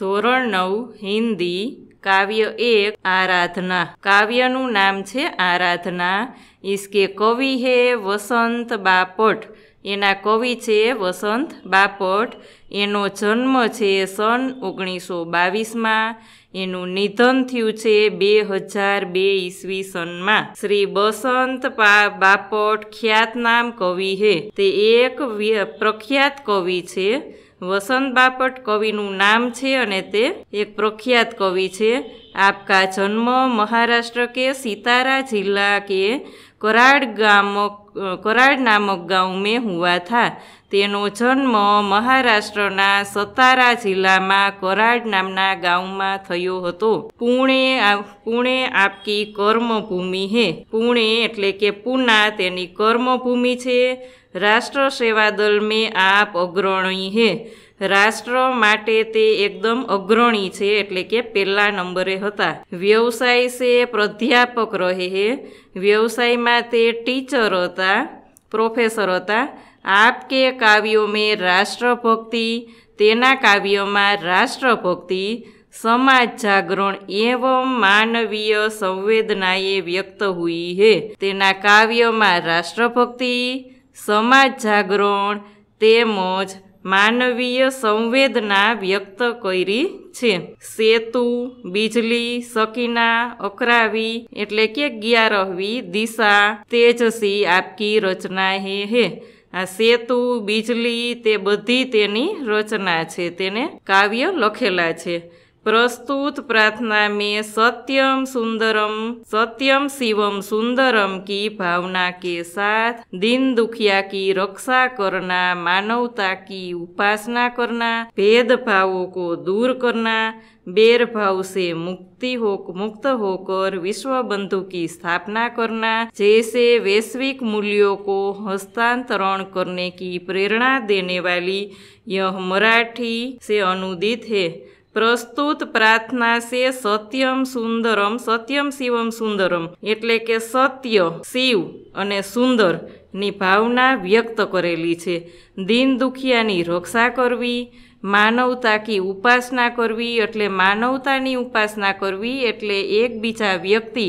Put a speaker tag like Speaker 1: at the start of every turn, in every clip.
Speaker 1: ધોરણ નવ હિન્દી કાવ્ય એક આરાધના કાવ્યનું નામ છે આરાધના ઇસકે કવિ હે વસંત બાપટ એના કવિ છે વસંત બાપટ એનો જન્મ છે સન ઓગણીસો બાવીસમાં એનું નિધન થયું છે બે હજાર બે ઈસવી સનમાં શ્રી બસંત બાપટ ખ્યાતનામ કવિ હે તે એક પ્રખ્યાત કવિ છે વસંત બાપટ કવિનું નામ છે અને તે એક પ્રખ્યાત કવિ છે આપકા જન્મ મહારાષ્ટ્ર કે સિતારા જિલ્લા કે કરાડ ગામક કરાડ નામક ગાઉં મેં હુઆ થા તેનો જન્મ મહારાષ્ટ્રના સતારા જિલ્લામાં કરાડ નામના ગામમાં થયો હતો પુણે પુણે આપકી કર્મભૂમિ હે પુણે એટલે કે પૂના તેની કર્મભૂમિ છે રાષ્ટ્ર સેવા દળ મેં આપ અગ્રણી હે રાષ્ટ્ર માટે તે એકદમ અગ્રણી છે એટલે કે પહેલા નંબરે હતા વ્યવસાય છે પ્રાધ્યાપક રહે હે વ્યવસાયમાં તે ટીચર હતા હતા પ્રોફેસર હતા આપ કે કાવ્યો મેં રાષ્ટ્રભક્તિ તેના કાવ્યોમાં રાષ્ટ્રભક્તિ સમાજ જાગરણ એવમ માનવીય સંવેદનાએ વ્યક્ત હુઈ હે તેના કાવ્યમાં રાષ્ટ્રભક્તિ સમાજ જાગરણ તેમજ માનવીય સંવેદના વ્યક્ત કરી છે સેતુ બીજલી સકીના અકરાવી એટલે કે ગ્યારહવી દિશા તેજસી આપકી રચના હે હે આ સેતુ બીજલી તે બધી તેની રચના છે તેને કાવ્ય લખેલા છે प्रस्तुत प्रार्थना में सत्यम सुंदरम सत्यम शिवम सुंदरम की भावना के साथ दिन दुखिया की रक्षा करना मानवता की उपासना करना भेदभावों को दूर करना बेरभाव से मुक्ति हो मुक्त होकर विश्व बंधु की स्थापना करना जैसे वैश्विक मूल्यों को हस्तांतरण करने की प्रेरणा देने वाली यह मराठी से अनुदित है પ્રસ્તુત પ્રાર્થના છે સત્યમ સુંદરમ સત્યમ શિવમ સુંદરમ એટલે કે સત્ય શિવ અને સુંદર ની ભાવના વ્યક્ત કરેલી છે દીન દુખિયાની રક્ષા કરવી માનવતા કી ઉપાસના કરવી એટલે માનવતાની ઉપાસના કરવી એટલે એકબીજા વ્યક્તિ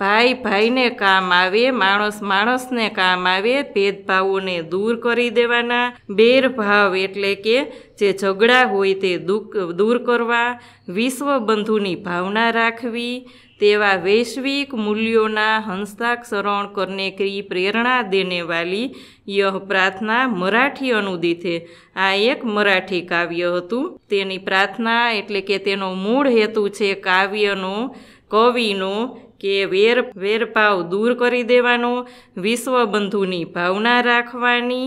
Speaker 1: ભાઈ ભાઈને કામ આવે માણસ માણસને કામ આવે ભેદભાવોને દૂર કરી દેવાના બેરભાવ એટલે કે જે ઝઘડા હોય તે દુઃખ દૂર કરવા વિશ્વબંધુની ભાવના રાખવી તેવા વૈશ્વિક મૂલ્યોના હસ્તાક્ષરણ કરને કી પ્રેરણા દેને વાલી યહ પ્રાર્થના મરાઠી અનુદિત હે આ એક મરાઠી કાવ્ય હતું તેની પ્રાર્થના એટલે કે તેનો મૂળ હેતુ છે કાવ્યનો કવિનો કે વેર વેરભાવ દૂર કરી દેવાનો વિશ્વબંધુની ભાવના રાખવાની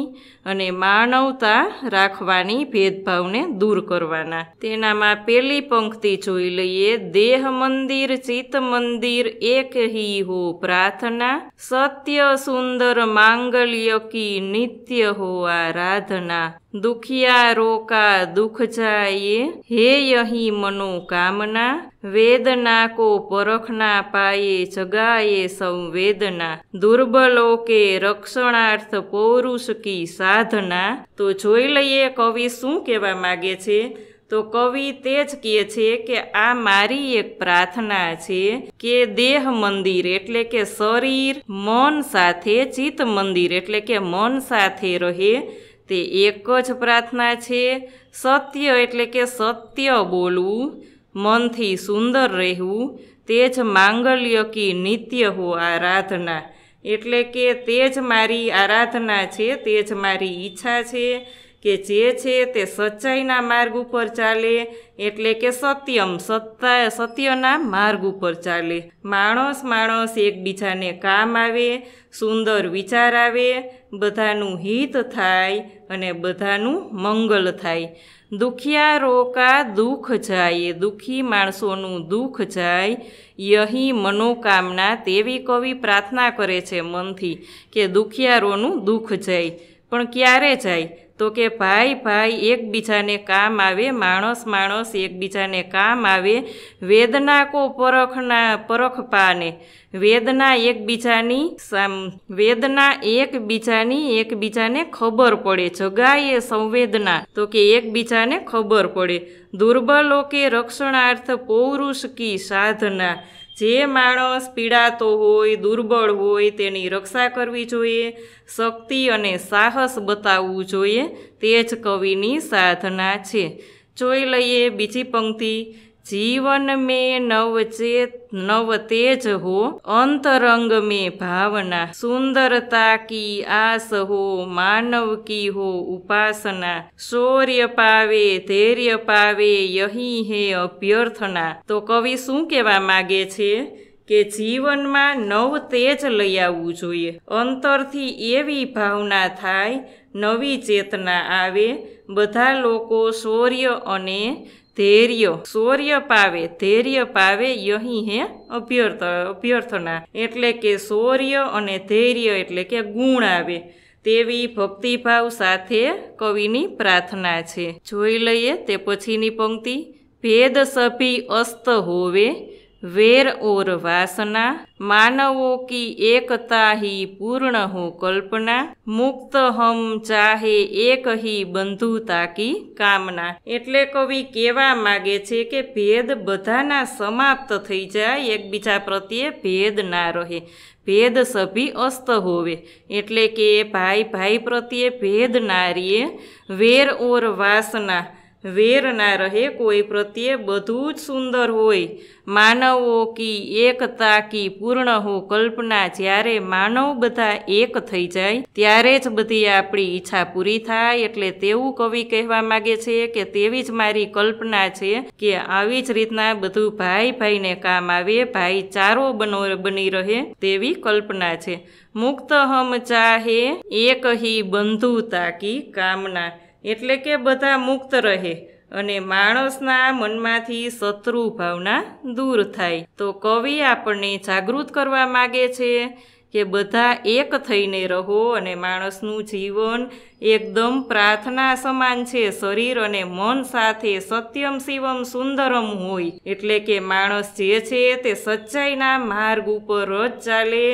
Speaker 1: અને માનવતા રાખવાની ભેદભાવને દૂર કરવાના તેનામાં પેલી પંક્તિ જોઈ લઈએ દેહ મંદિર ચિત્ત મંદિર એક હી હો પ્રાર્થના સત્ય સુંદર માંગલ્ય કી નિત્ય હો આરાધના દુખિયા રોકા દુખ જાયે હે યહી મનોકામના વેદના કો પરખના પાયે જગાયે સંવેદના દુર્બલો કે રક્ષણાર્થ પૌરુષ કી સા સાધના તો જોઈ લઈએ કવિ શું કહેવા માગે છે તો કવિ તે જ કહે છે કે આ મારી એક પ્રાર્થના છે કે દેહ મંદિર એટલે કે શરીર મન સાથે ચિત્ત મંદિર એટલે કે મન સાથે રહે તે એક જ પ્રાર્થના છે સત્ય એટલે કે સત્ય બોલવું મનથી સુંદર રહેવું તે જ માંગલ્ય કી નિત્ય હો આરાધના એટલે કે તે જ મારી આરાધના છે તે જ મારી ઈચ્છા છે કે જે છે તે સચ્ચાઈના માર્ગ ઉપર ચાલે એટલે કે સત્યમ સત્તા સત્યના માર્ગ ઉપર ચાલે માણસ માણસ એકબીજાને કામ આવે સુંદર વિચાર આવે બધાનું હિત થાય અને બધાનું મંગલ થાય દુખિયા રોકા દુઃખ જાય દુઃખી માણસોનું દુઃખ જાય યહી મનોકામના તેવી કવિ પ્રાર્થના કરે છે મનથી કે દુખિયારોનું દુઃખ જાય પણ ક્યારે જાય તો કે ભાઈ ભાઈ એકબીજાને કામ આવે માણસ માણસ એકબીજાને કામ આવે વેદના કો પરખના પરખ પાને વેદના એકબીજાની વેદના એકબીજાની એકબીજાને ખબર પડે જગાએ સંવેદના તો કે એકબીજાને ખબર પડે દુર્બલો કે રક્ષણાર્થ પૌરુષ કી સાધના જે માણસ પીડાતો હોય દુર્બળ હોય તેની રક્ષા કરવી જોઈએ શક્તિ અને સાહસ બતાવવું જોઈએ તે જ કવિની સાધના છે જોઈ લઈએ બીજી પંક્તિ જીવન મેં નવચેત નવ તેજ હો અંતરંગ મેં ભાવના સુંદરતા કી આસ હો માનવ કી હો ઉપાસના શૌર્ય પાવે ધૈર્ય પાવે યહી હે અભ્યર્થના તો કવિ શું કહેવા માગે છે કે જીવનમાં નવ તેજ લઈ આવવું જોઈએ અંતરથી એવી ભાવના થાય નવી ચેતના આવે બધા લોકો શૌર્ય અને ધૈર્ય શૌર્ય પાવે ધૈર્ય પાવે અહીં હે અભ્યર્થ અભ્યર્થના એટલે કે શૌર્ય અને ધૈર્ય એટલે કે ગુણ આવે તેવી ભક્તિભાવ સાથે કવિની પ્રાર્થના છે જોઈ લઈએ તે પછીની પંક્તિ ભેદ સભી અસ્ત હોવે વેર ઓર વાસના માનવો કી એકતા હી પૂર્ણ હો કલ્પના મુક્ત હમ ચાહે એક હી બંધુતા કી કામના એટલે કવિ કહેવા માગે છે કે ભેદ બધાના સમાપ્ત થઈ જાય એકબીજા પ્રત્યે ભેદ ના રહે ભેદ સભી અસ્ત હોવે એટલે કે ભાઈ ભાઈ પ્રત્યે ભેદ ના રીએ વેર ઓર વાસના વેર ના રહે કોઈ પ્રત્યે બધું જ સુંદર હોય માનવો કી એકતા કી પૂર્ણ હો કલ્પના જ્યારે માનવ બધા એક થઈ જાય ત્યારે જ બધી આપણી ઈચ્છા પૂરી થાય એટલે તેવું કવિ કહેવા માગે છે કે તેવી જ મારી કલ્પના છે કે આવી જ રીતના બધું ભાઈ ભાઈને કામ આવે ભાઈ ચારો બનો બની રહે તેવી કલ્પના છે મુક્ત હમ ચાહે એક હી બંધુ તાકી કામના એટલે કે બધા મુક્ત રહે અને માણસના મનમાંથી શત્રુ ભાવના દૂર થાય તો કવિ આપણને જાગૃત કરવા માગે છે કે બધા એક થઈને રહો અને માણસનું જીવન એકદમ પ્રાર્થના સમાન છે શરીર અને મન સાથે સત્યમ શિવમ સુંદરમ હોય એટલે કે માણસ જે છે તે સચ્ચાઈના માર્ગ ઉપર રજ ચાલે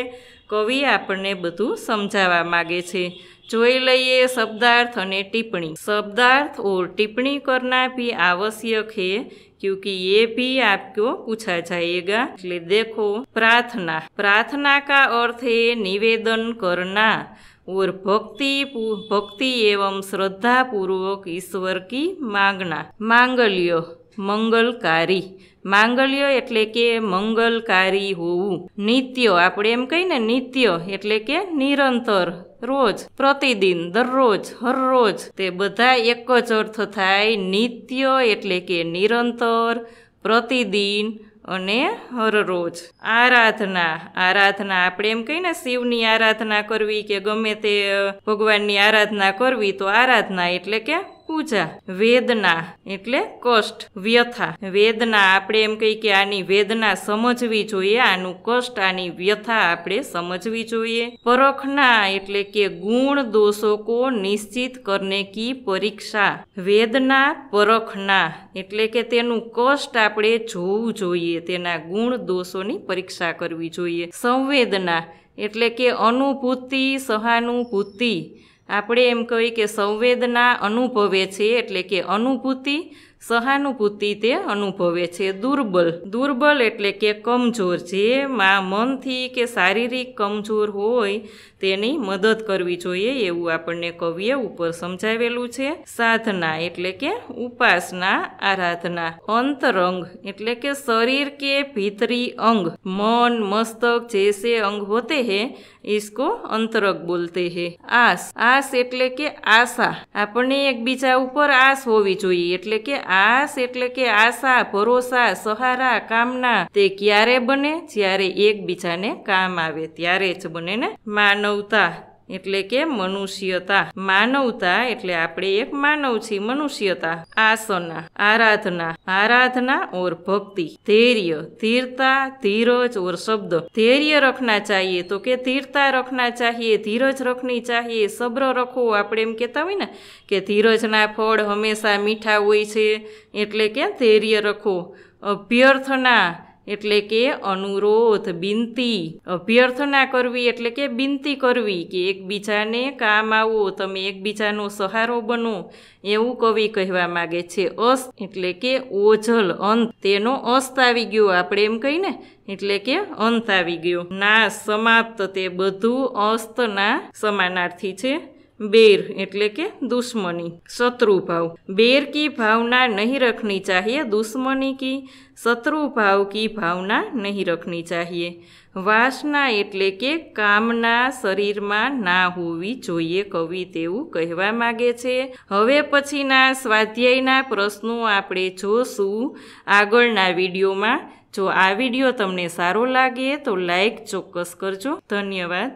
Speaker 1: કવિ આપણને બધું સમજાવવા માગે છે જોઈ લઈએ શબ્દાર્થ અને ટિપ્પણી શब्दार्थ और टिप्पणी करना भी आवश्यक है क्योंकि ये भी आपको पूछा जाएगा એટલે देखो प्रार्थना प्रार्थना का अर्थ है निवेदन करना और भक्ति भक्ति एवं श्रद्धा पूर्वक ईश्वर की मांगना मांगल्य મંગલકારી માંગલ્ય એટલે કે મંગલકારી હોવું નિત્ય આપણે એમ કહીને નિત્ય એટલે કે નિરંતર રોજ પ્રતિદિન દરરોજ હરરોજ તે બધા એક જ અર્થ થાય નિત્ય એટલે કે નિરંતર પ્રતિદિન અને હરરોજ આરાધના આરાધના આપણે એમ કહીને શિવની આરાધના કરવી કે ગમે તે ભગવાનની આરાધના કરવી તો આરાધના એટલે કે પૂજા વેદના એટલે કષ્ટ વ્યથા વેદના આપણે એમ કહીએ કે આની વેદના સમજવી જોઈએ આનું કષ્ટ આની વ્યથા આપણે સમજવી જોઈએ પરખના એટલે કે ગુણ દોષો કો નિશ્ચિત કરને કી પરીક્ષા વેદના પરખના એટલે કે તેનું કષ્ટ આપણે જોવું જોઈએ તેના ગુણ દોષોની પરીક્ષા કરવી જોઈએ સંવેદના એટલે કે અનુભૂતિ સહાનુભૂતિ આપણે એમ કહીએ કે સંવેદના અનુભવે છે એટલે કે અનુભૂતિ સહાનુભૂતિ તે અનુભવે છે દુર્બલ દુર્બલ એટલે કે કમજોર જે માં મનથી કે શારીરિક કમજોર હોય તેની મદદ કરવી જોઈએ એવું આપણને કવિએ ઉપર સમજાવેલું છે સાધના એટલે કે ઉપાસના આરાધના અંતરંગ એટલે કે શરીર કે ભીતરી અંગ મન મસ્તક જે સે અંગ હોતે હે इसको અંતરક બોલતે હે આસ આસ એટલે કે આશા આપણને એકબીજા ઉપર આસ હોવી જોઈએ એટલે કે આસ એટલે કે આશા ભરોસા સહારા કામના તે ક્યારે બને જ્યારે એકબીજાને કામ આવે ત્યારે જ બને ને માનવતા એટલે કે મનુષ્યતા માનવતા એટલે આપણે એક માનવ છે મનુષ્યતા આસના આરાધના આરાધના ઓર ભક્તિ ધૈર્ય ધીરતા ધીરજ ઓર શબ્દ ધૈર્ય રખના ચાહીએ તો કે ધીરતા રખના ચાહીએ ધીરજ રખની ચાહીએ સબ્ર રખો આપણે એમ કહેતા હોય ને કે ધીરજના ફળ હંમેશા મીઠા હોય છે એટલે કે ધૈર્ય રખો અભ્યર્થના એટલે કે અનુરોધ બિનતી અભ્યર્થના કરવી એટલે કે બિનતી કરવી કે એકબીજાને કામ આવો તમે એકબીજાનો સહારો બનો એવું કવિ કહેવા માગે છે અસ એટલે કે ઓજલ અંત તેનો અસ્ત આવી ગયો આપણે એમ કહીને એટલે કે અંત આવી ગયો ના સમાપ્ત તે બધું અસ્તના સમાનાર્થી છે બેર એટલે કે દુશ્મની શત્રુ ભાવ बेर की भावना नहीं रखनी चाहिए दुश्मनी की શત્રુ ભાવ की भावना नहीं रखनी चाहिए વાસના એટલે કે કામના શરીરમાં ના હોવી જોઈએ કવિ તેવું કહેવા માગે છે હવે પછીના સ્વાધ્યાયના પ્રશ્નો આપણે જોશું આગળના વિડીયોમાં જો આ વિડીયો તમને સારો લાગે તો લાઇક ચોક્કસ કરજો ધન્યવાદ